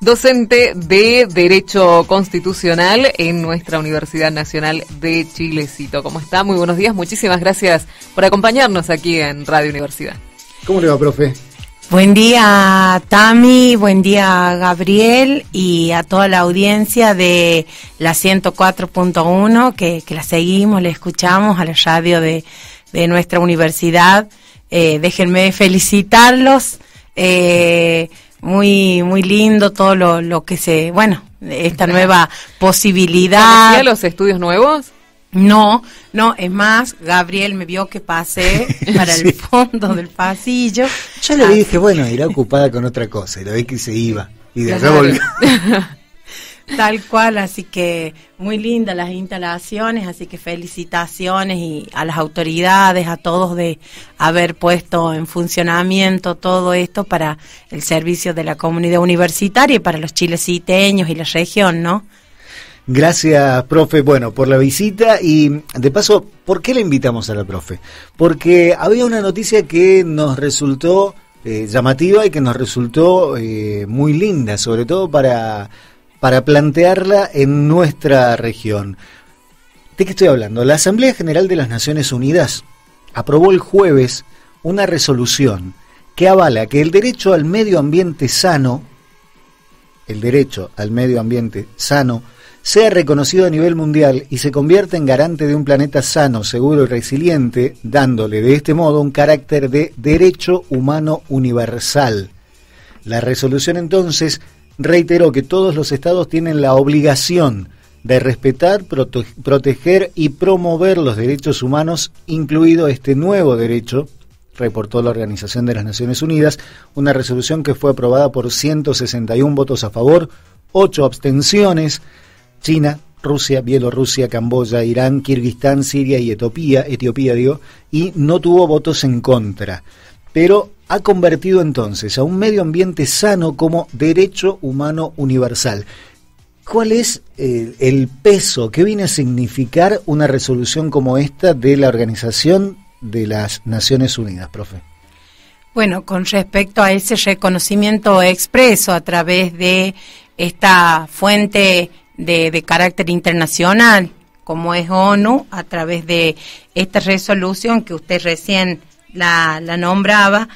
docente de Derecho Constitucional en nuestra Universidad Nacional de Chilecito. ¿Cómo está? Muy buenos días. Muchísimas gracias por acompañarnos aquí en Radio Universidad. ¿Cómo le va, profe? Buen día, Tami, buen día, Gabriel, y a toda la audiencia de la 104.1, que, que la seguimos, la escuchamos a la radio de, de nuestra universidad. Eh, déjenme felicitarlos. Eh, muy muy lindo todo lo, que se bueno esta nueva posibilidad ¿Conocía los estudios nuevos no no es más Gabriel me vio que pasé para el fondo del pasillo yo le ah. dije bueno irá ocupada con otra cosa y la vi que se iba y de volvió Tal cual, así que muy lindas las instalaciones, así que felicitaciones y a las autoridades, a todos de haber puesto en funcionamiento todo esto para el servicio de la comunidad universitaria y para los chileciteños y la región, ¿no? Gracias, profe, bueno, por la visita y de paso, ¿por qué le invitamos a la profe? Porque había una noticia que nos resultó eh, llamativa y que nos resultó eh, muy linda, sobre todo para para plantearla en nuestra región. ¿De qué estoy hablando? La Asamblea General de las Naciones Unidas aprobó el jueves una resolución que avala que el derecho al medio ambiente sano, el derecho al medio ambiente sano, sea reconocido a nivel mundial y se convierta en garante de un planeta sano, seguro y resiliente, dándole de este modo un carácter de derecho humano universal. La resolución entonces reiteró que todos los estados tienen la obligación de respetar, proteger y promover los derechos humanos, incluido este nuevo derecho, reportó la Organización de las Naciones Unidas, una resolución que fue aprobada por 161 votos a favor, 8 abstenciones. China, Rusia, Bielorrusia, Camboya, Irán, Kirguistán, Siria y Etiopía, Etiopía dio y no tuvo votos en contra. Pero ha convertido entonces a un medio ambiente sano como derecho humano universal. ¿Cuál es eh, el peso que viene a significar una resolución como esta de la Organización de las Naciones Unidas, profe? Bueno, con respecto a ese reconocimiento expreso a través de esta fuente de, carácter internacional, como es ONU, a través de esta resolución que usted recién la, la nombraba,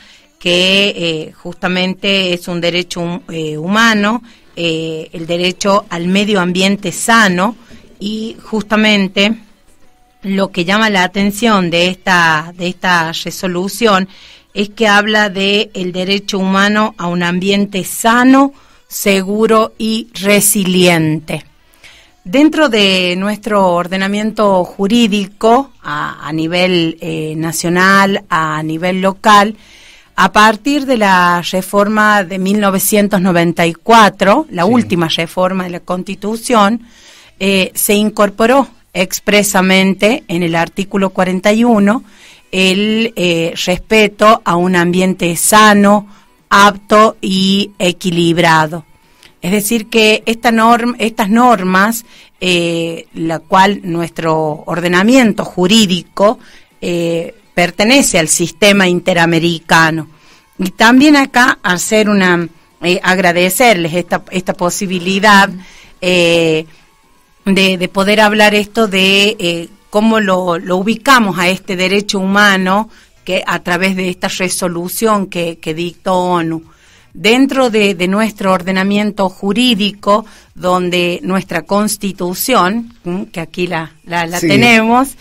que eh, justamente es un derecho eh, humano, eh, el derecho al medio ambiente sano y justamente lo que llama la atención de esta, de esta resolución es que habla del derecho humano a un ambiente sano, seguro y resiliente. Dentro de nuestro ordenamiento jurídico a nivel nacional, a nivel local, a partir de la reforma de 1994, la última reforma de la Constitución, eh, se incorporó expresamente en el artículo 41 el eh, respeto a un ambiente sano, apto y equilibrado. Es decir, que esta estas normas, eh, la cual nuestro ordenamiento jurídico pertenece al sistema interamericano. Y también acá hacer una, eh, agradecerles esta, esta posibilidad eh, de, poder hablar esto de eh, cómo lo, ubicamos a este derecho humano que a través de esta resolución que, dictó ONU. Dentro de, nuestro ordenamiento jurídico, donde nuestra constitución, que aquí la, la, tenemos,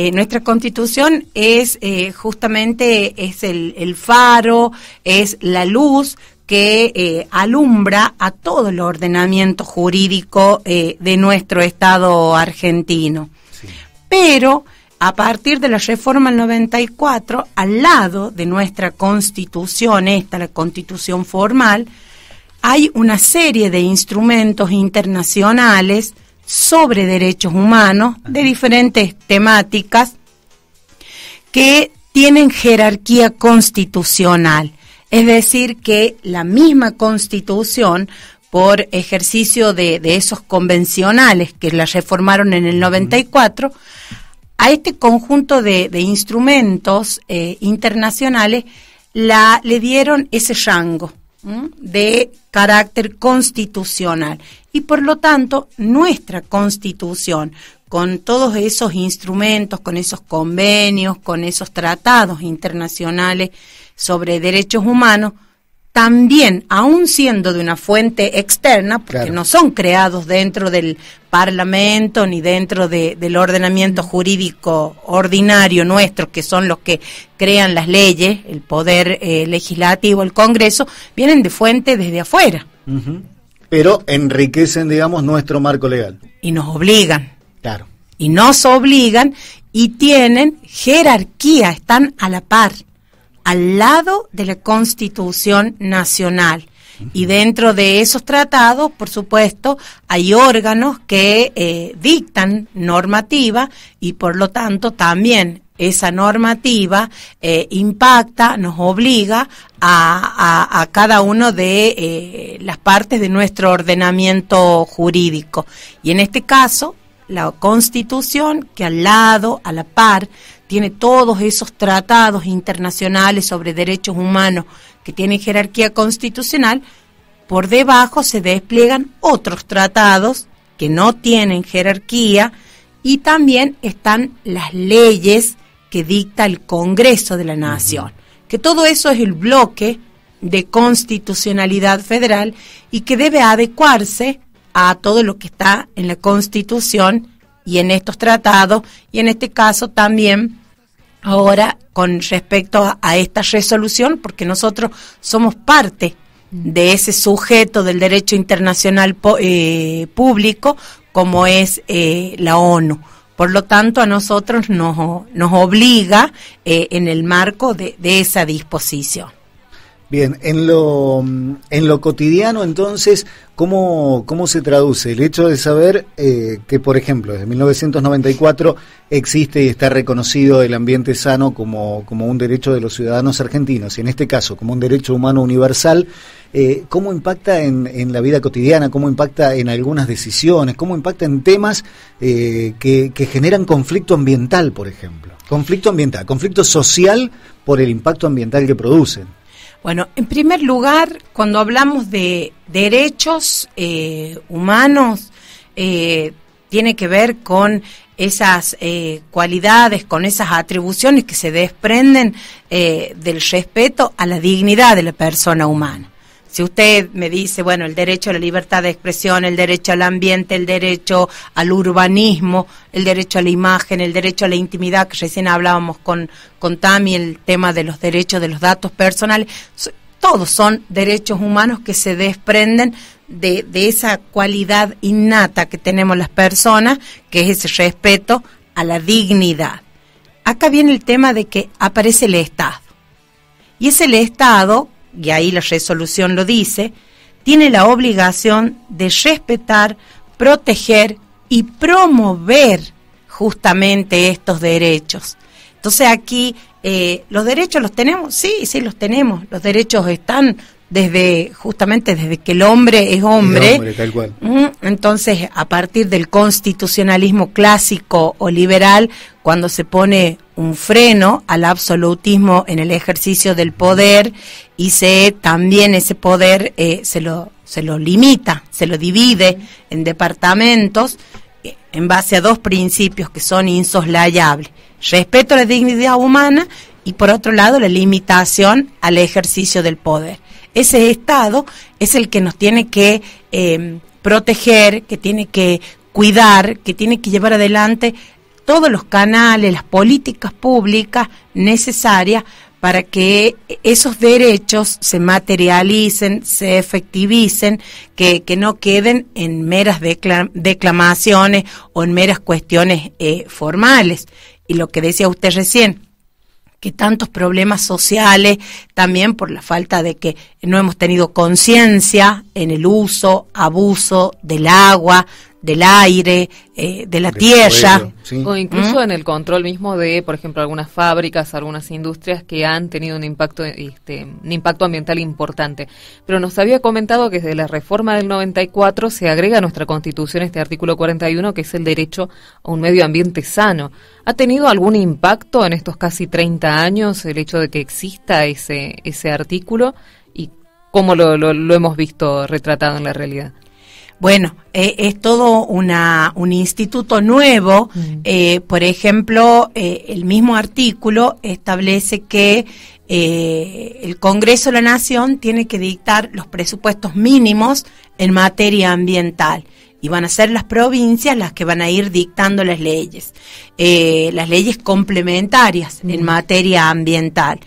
eh, nuestra constitución es eh, justamente es el, faro, es la luz que eh, alumbra a todo el ordenamiento jurídico de nuestro Estado argentino. Pero a partir de la reforma del 94, al lado de nuestra constitución, esta la constitución formal, hay una serie de instrumentos internacionales sobre derechos humanos de diferentes temáticas que tienen jerarquía constitucional. Es decir, que la misma constitución, por ejercicio de, esos convencionales que la reformaron en el 94, a este conjunto de, instrumentos eh, internacionales la, le dieron ese rango de carácter constitucional y por lo tanto nuestra constitución con todos esos instrumentos, con esos convenios, con esos tratados internacionales sobre derechos humanos, también, aún siendo de una fuente externa, porque no son creados dentro del Parlamento ni dentro del ordenamiento jurídico ordinario nuestro, que son los que crean las leyes, el poder eh, legislativo, el Congreso, vienen de fuente desde afuera pero enriquecen, digamos, nuestro marco legal. Y nos obligan. Claro. Y nos obligan y tienen jerarquía, están a la par, al lado de la Constitución Nacional. Y dentro de esos tratados, por supuesto, hay órganos que eh, dictan normativa y por lo tanto también esa normativa eh, impacta, nos obliga a, cada una de eh, las partes de nuestro ordenamiento jurídico. Y en este caso, la Constitución, que al lado, a la par, tiene todos esos tratados internacionales sobre derechos humanos que tienen jerarquía constitucional, por debajo se despliegan otros tratados que no tienen jerarquía y también están las leyes que dicta el Congreso de la Nación. Que todo eso es el bloque de constitucionalidad federal y que debe adecuarse a todo lo que está en la Constitución y en estos tratados y en este caso también ahora con respecto a, esta resolución porque nosotros somos parte de ese sujeto del derecho internacional eh, público como es eh, la ONU. Por lo tanto, a nosotros nos, obliga eh, en el marco de, esa disposición. Bien, en lo, cotidiano entonces, ¿cómo, se traduce el hecho de saber eh, que, por ejemplo, desde 1994 existe y está reconocido el ambiente sano como un derecho de los ciudadanos argentinos y en este caso como un derecho humano universal? Eh, cómo impacta en, la vida cotidiana, cómo impacta en algunas decisiones, cómo impacta en temas eh, que, generan conflicto ambiental, por ejemplo. Conflicto ambiental, conflicto social por el impacto ambiental que producen. Bueno, en primer lugar, cuando hablamos de derechos eh, humanos, tiene que ver con esas cualidades, con esas atribuciones que se desprenden del respeto a la dignidad de la persona humana. Si usted me dice, bueno, el derecho a la libertad de expresión, el derecho al ambiente, el derecho al urbanismo, el derecho a la imagen, el derecho a la intimidad, que recién hablábamos con, con Tami, el tema de los derechos de los datos personales, todos son derechos humanos que se desprenden de, de esa cualidad innata que tenemos las personas, que es ese respeto a la dignidad. Acá viene el tema de que aparece el Estado. Y es el Estado y ahí la resolución lo dice, tiene la obligación de respetar, proteger y promover justamente estos derechos. Entonces aquí eh, los derechos los tenemos, sí, sí los tenemos, los derechos están, desde justamente desde que el hombre es hombre, entonces a partir del constitucionalismo clásico o liberal, cuando se pone un freno al absolutismo en el ejercicio del poder y se también ese poder eh, se lo se lo limita, se lo divide en departamentos eh, en base a dos principios que son insoslayables: respeto a la dignidad humana y por otro lado la limitación al ejercicio del poder ese Estado es el que nos tiene que em, proteger, que tiene que cuidar, que tiene que llevar adelante todos los canales, las políticas públicas necesarias para que esos derechos se materialicen, se efectivicen, que, no queden en meras declamaciones o en meras cuestiones eh, formales. Y lo que decía usted recién, que tantos problemas sociales, también por la falta de que no hemos tenido conciencia en el uso, abuso del agua, del aire, eh, de la tierra. O incluso ¿Mm? en el control mismo de, por ejemplo, algunas fábricas, algunas industrias que han tenido un impacto, este, un impacto ambiental importante. Pero nos había comentado que desde la reforma del 94 se agrega a nuestra Constitución este artículo 41, que es el derecho a un medio ambiente sano. ¿Ha tenido algún impacto en estos casi 30 años el hecho de que exista ese, ese artículo? ¿Y cómo lo, lo hemos visto retratado en la realidad? Bueno, eh, es todo una, un instituto nuevo. Mm. Eh, por ejemplo, eh, el mismo artículo establece que el Congreso de la Nación tiene que dictar los presupuestos mínimos en materia ambiental y van a ser las provincias las que van a ir dictando las leyes, las leyes complementarias en mm. materia ambiental.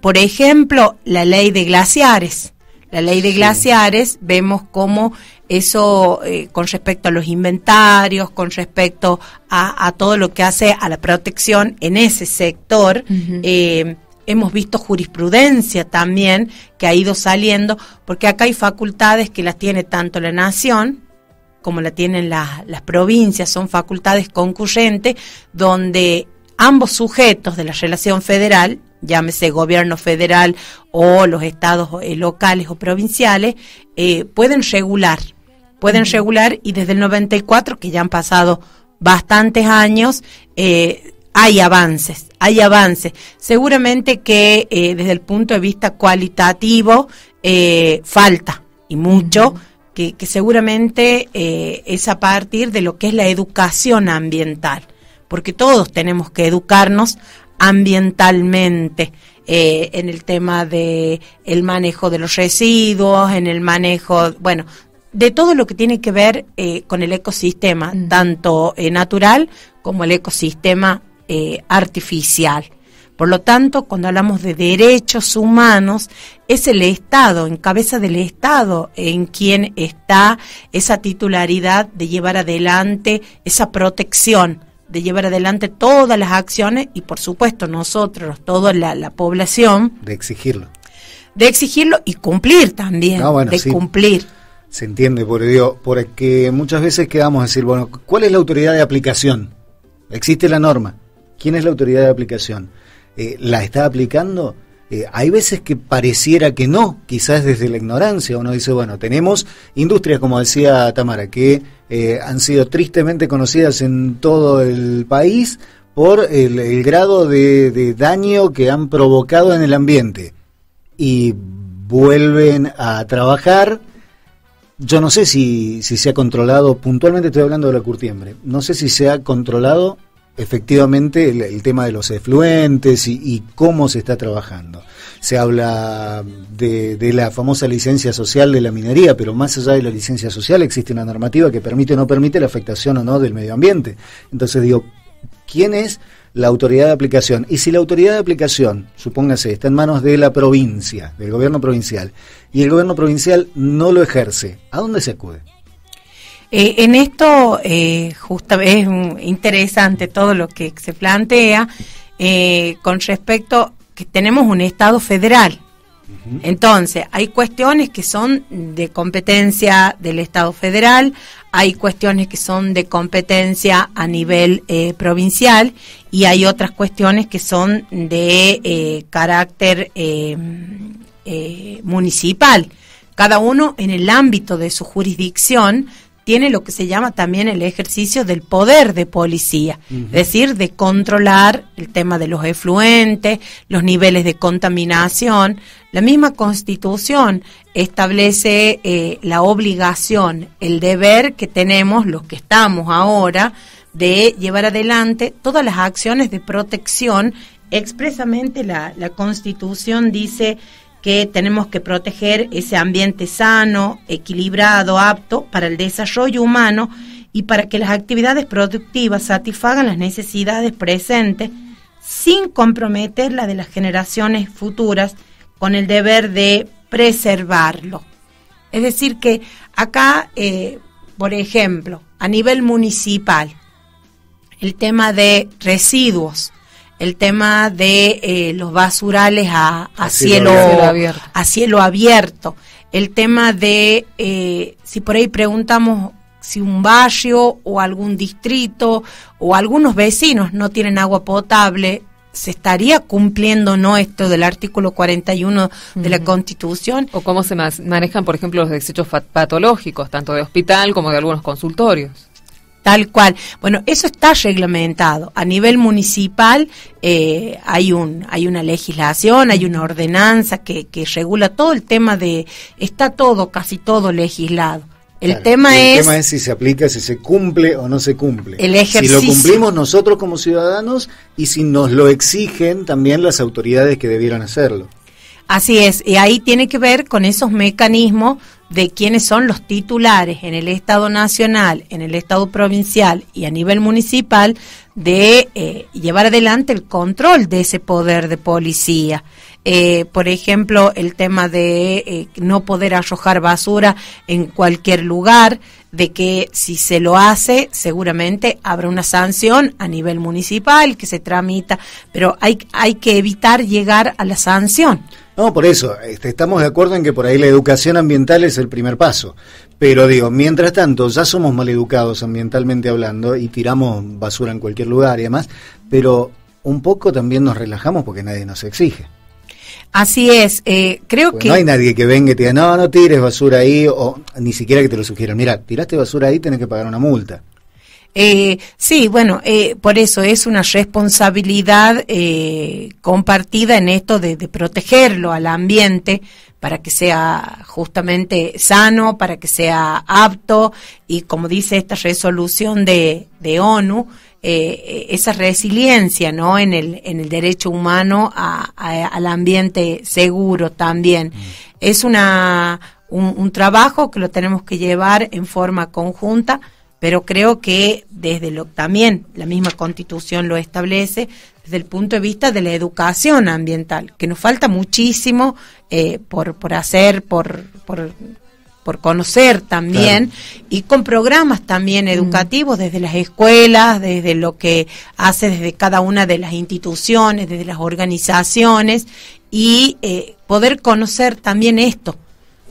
por ejemplo, la ley de glaciares la ley de glaciares, vemos cómo eso eh, con respecto a los inventarios, con respecto a, todo lo que hace a la protección en ese sector, eh, hemos visto jurisprudencia también que ha ido saliendo, porque acá hay facultades que las tiene tanto la nación como la tienen las provincias, son facultades concurrentes donde ambos sujetos de la relación federal llámese gobierno federal o los estados eh, locales o provinciales, eh, pueden regular, pueden regular y desde el 94, que ya han pasado bastantes años, eh, hay avances, hay avances. Seguramente que desde el punto de vista cualitativo falta y mucho. Que, que seguramente es a partir de lo que es la educación ambiental porque todos tenemos que educarnos ambientalmente eh, en el tema de el manejo de los residuos, en el manejo, bueno, de todo lo que tiene que ver eh, con el ecosistema, tanto eh, natural como el ecosistema artificial. Por lo tanto, cuando hablamos de derechos humanos, es el Estado, en cabeza del Estado, en quien está esa titularidad de llevar adelante esa protección de llevar adelante todas las acciones y por supuesto nosotros, toda la, población. De exigirlo. De exigirlo y cumplir también. de cumplir. Se entiende, por Dios, porque muchas veces quedamos a decir, bueno, ¿cuál es la autoridad de aplicación? Existe la norma. ¿Quién es la autoridad de aplicación? Eh, ¿La está aplicando? Eh, hay veces que pareciera que no, quizás desde la ignorancia. Uno dice, bueno, tenemos industrias, como decía Tamara, que eh, han sido tristemente conocidas en todo el país por el, grado de, daño que han provocado en el ambiente. Y vuelven a trabajar. Yo no sé si, si se ha controlado, puntualmente estoy hablando de la curtiembre, no sé si se ha controlado efectivamente el, tema de los efluentes y, cómo se está trabajando. Se habla de, de, la famosa licencia social de la minería, pero más allá de la licencia social existe una normativa que permite o no permite la afectación o no del medio ambiente. Entonces digo, ¿quién es la autoridad de aplicación? Y si la autoridad de aplicación, supóngase, está en manos de la provincia, del gobierno provincial, y el gobierno provincial no lo ejerce, ¿a dónde se acude? Eh, en esto eh, es interesante todo lo que se plantea eh, con respecto que tenemos un Estado federal. Entonces, hay cuestiones que son de competencia del Estado federal, hay cuestiones que son de competencia a nivel eh, provincial y hay otras cuestiones que son de carácter em, municipal cada uno en el ámbito de su jurisdicción tiene lo que se llama también el ejercicio del poder de policía, es decir, de controlar el tema de los efluentes, los niveles de contaminación. La misma constitución establece eh, la obligación, el deber que tenemos los que estamos ahora de llevar adelante todas las acciones de protección. Expresamente la constitución dice que tenemos que proteger ese ambiente sano, equilibrado, apto para el desarrollo humano y para que las actividades productivas satisfagan las necesidades presentes sin comprometer la de las generaciones futuras con el deber de preservarlo. Es decir, que acá, eh, por ejemplo, a nivel municipal, el tema de residuos, el tema de eh, los basurales a, cielo, abierto. a cielo abierto, el tema de eh, si por ahí preguntamos si un barrio o algún distrito o algunos vecinos no tienen agua potable, ¿se estaría cumpliendo no esto del artículo 41 de la Constitución? O cómo se manejan, por ejemplo, los desechos patológicos, tanto de hospital como de algunos consultorios. Tal cual. Bueno, eso está reglamentado. A nivel municipal eh, hay, un, hay una legislación, hay una ordenanza que, que regula todo el tema de... Está todo, casi todo legislado. El, tema, es, tema es si se aplica, si se cumple o no se cumple. El ejercicio. Si lo cumplimos nosotros como ciudadanos y si nos lo exigen también las autoridades que debieran hacerlo. Así es, y ahí tiene que ver con esos mecanismos de quiénes son los titulares en el Estado Nacional, en el Estado Provincial y a nivel municipal de eh, llevar adelante el control de ese poder de policía. Eh, por ejemplo, el tema de eh, no poder arrojar basura en cualquier lugar, de que si se lo hace, seguramente habrá una sanción a nivel municipal que se tramita, pero hay, hay que evitar llegar a la sanción. No, por eso, este, estamos de acuerdo en que por ahí la educación ambiental es el primer paso. Pero digo, mientras tanto, ya somos maleducados ambientalmente hablando y tiramos basura en cualquier lugar y demás, pero un poco también nos relajamos porque nadie nos exige. Así es, eh, creo que... No hay nadie que venga y te diga, no, no tires basura ahí, o ni siquiera que te lo sugieran, mira, tiraste basura ahí, tenés que pagar una multa. Eh, sí, bueno, eh, por eso es una responsabilidad eh, compartida en esto de, de, protegerlo al ambiente para que sea justamente sano, para que sea apto y como dice esta resolución de, de ONU, eh, esa resiliencia ¿no? en, el, en el derecho humano a, al ambiente seguro también. Mm. Es una, un trabajo que lo tenemos que llevar en forma conjunta pero creo que desde lo también la misma constitución lo establece desde el punto de vista de la educación ambiental que nos falta muchísimo eh, por por hacer por, por conocer también y con programas también mm. educativos desde las escuelas, desde lo que hace desde cada una de las instituciones, desde las organizaciones y eh, poder conocer también esto,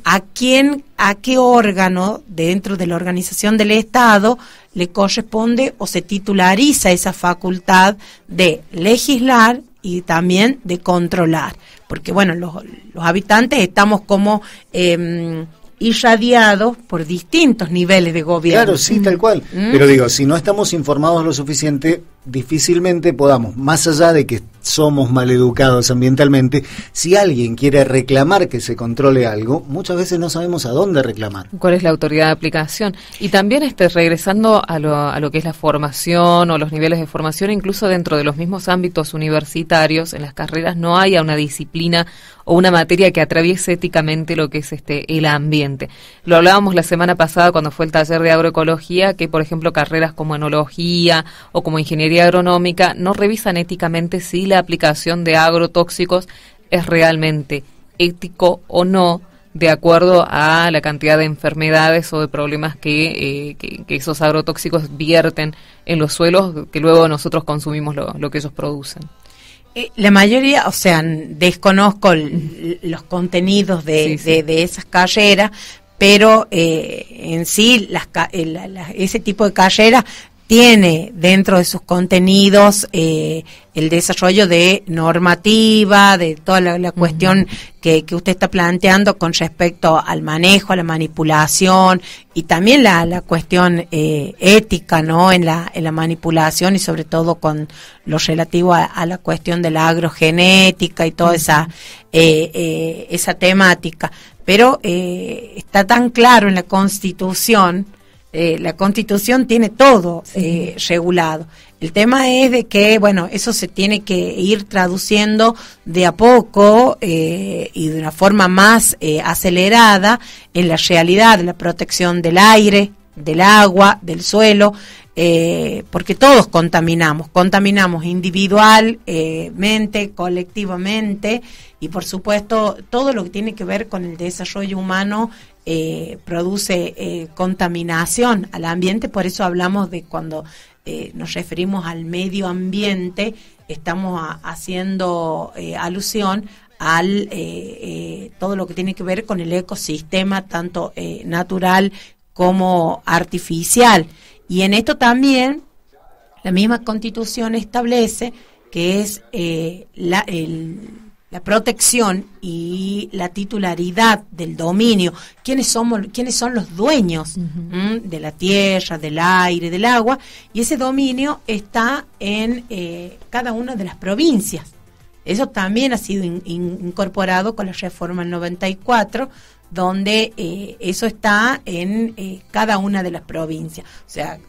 a quién, a qué órgano dentro de la organización del Estado le corresponde o se titulariza esa facultad de legislar y también de controlar. Porque bueno, los, habitantes estamos como em, irradiados por distintos niveles de gobierno. Claro, sí, tal cual. Pero digo, si no estamos informados lo suficiente, difícilmente podamos, más allá de que somos maleducados ambientalmente, si alguien quiere reclamar que se controle algo, muchas veces no sabemos a dónde reclamar. ¿Cuál es la autoridad de aplicación? Y también este, regresando a lo, a lo que es la formación o los niveles de formación, incluso dentro de los mismos ámbitos universitarios, en las carreras no hay una disciplina o una materia que atraviese éticamente lo que es este el ambiente. Lo hablábamos la semana pasada cuando fue el taller de agroecología, que por ejemplo carreras como enología o como ingeniería agronómica no revisan éticamente si la aplicación de agrotóxicos es realmente ético o no de acuerdo a la cantidad de enfermedades o de problemas que, eh, esos agrotóxicos vierten en los suelos, que luego nosotros consumimos lo, que ellos producen. Eh, la mayoría, o sea, desconozco los contenidos de, esas carreras, pero eh, en sí las, ese tipo de calleras tiene dentro de sus contenidos eh, el desarrollo de normativa, de toda la, cuestión que, usted está planteando con respecto al manejo, a la manipulación y también la, cuestión eh, ética ¿no? en, la, en la manipulación y sobre todo con lo relativo a, la cuestión de la agrogenética y toda esa, eh, esa temática. Pero está tan claro en la Constitución eh, la constitución tiene todo eh, regulado. El tema es de que, bueno, eso se tiene que ir traduciendo de a poco eh, y de una forma más acelerada en la realidad, la protección del aire, del agua, del suelo, porque todos contaminamos, contaminamos individualmente, colectivamente y por supuesto todo lo que tiene que ver con el desarrollo humano eh, produce eh, contaminación al ambiente, por eso hablamos de cuando eh, nos referimos al medio ambiente, estamos haciendo alusión al todo lo que tiene que ver con el ecosistema, tanto natural como artificial. Y en esto también la misma constitución establece que es la, el la protección y la titularidad del dominio, quiénes, somos, quiénes son los dueños mm, de la tierra, del aire, del agua, y ese dominio está en eh, cada una de las provincias. Eso también ha sido incorporado con la reforma del 94, donde eh, eso está en eh, cada una de las provincias. O sea,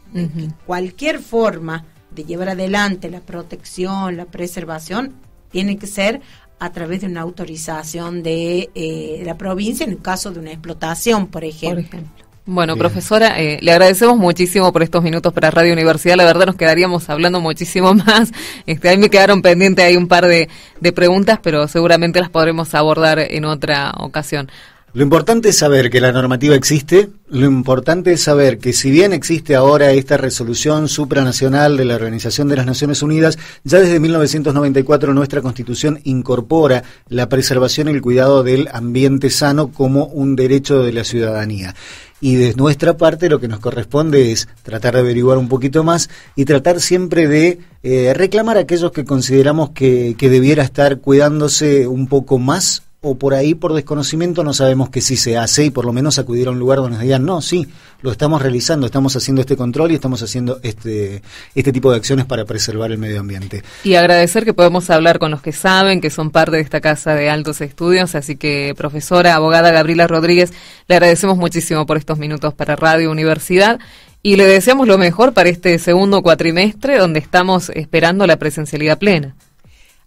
cualquier forma de llevar adelante la protección, la preservación, tiene que ser a través de una autorización de eh, la provincia en el caso de una explotación, por ejemplo. Bueno, profesora, eh, le agradecemos muchísimo por estos minutos para Radio Universidad. La verdad nos quedaríamos hablando muchísimo más. Este, ahí me quedaron pendientes hay un par de preguntas, pero seguramente las podremos abordar en otra ocasión. Lo importante es saber que la normativa existe, lo importante es saber que si bien existe ahora esta resolución supranacional de la Organización de las Naciones Unidas, ya desde 1994 nuestra Constitución incorpora la preservación y el cuidado del ambiente sano como un derecho de la ciudadanía. Y desde nuestra parte lo que nos corresponde es tratar de averiguar un poquito más y tratar siempre de eh, reclamar a aquellos que consideramos que, que debiera estar cuidándose un poco más o por ahí por desconocimiento no sabemos que sí se hace y por lo menos acudir a un lugar donde nos digan, no, sí, lo estamos realizando, estamos haciendo este control y estamos haciendo este, este tipo de acciones para preservar el medio ambiente. Y agradecer que podemos hablar con los que saben, que son parte de esta Casa de Altos Estudios, así que profesora, abogada Gabriela Rodríguez, le agradecemos muchísimo por estos minutos para Radio Universidad. Y le deseamos lo mejor para este segundo cuatrimestre donde estamos esperando la presencialidad plena.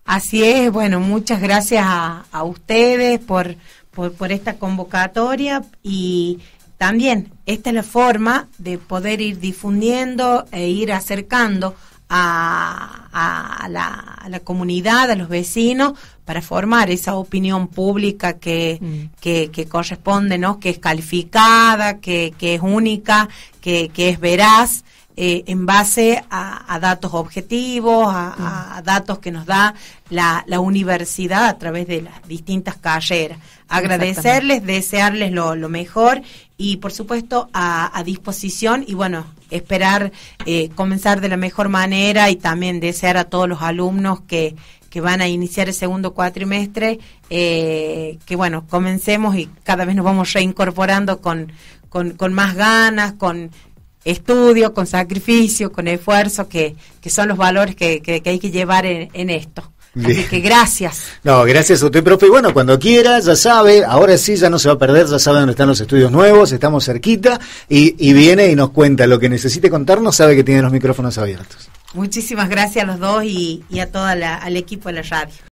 Así es, bueno, muchas gracias a, ustedes por, por, esta convocatoria y también esta es la forma de poder ir difundiendo e ir acercando a, la, comunidad, a los vecinos, para formar esa opinión pública que, mm. corresponde, ¿no? que es calificada, que, es única, que, que es veraz eh, en base a, datos objetivos, a, datos que nos da la, universidad a través de las distintas carreras. Agradecerles, desearles lo, mejor y por supuesto a, disposición y bueno, esperar eh, comenzar de la mejor manera y también desear a todos los alumnos que, van a iniciar el segundo cuatrimestre, eh, que bueno, comencemos y cada vez nos vamos reincorporando con, con, con más ganas, con estudio, con sacrificio, con esfuerzo, que, son los valores que, hay que llevar en, esto. Así que gracias. No, gracias a usted, profe. Y bueno, cuando quiera, ya sabe, ahora sí, ya no se va a perder, ya sabe dónde están los estudios nuevos, estamos cerquita y, viene y nos cuenta lo que necesite contarnos, sabe que tiene los micrófonos abiertos. Muchísimas gracias a los dos y, y a todo al equipo de la radio.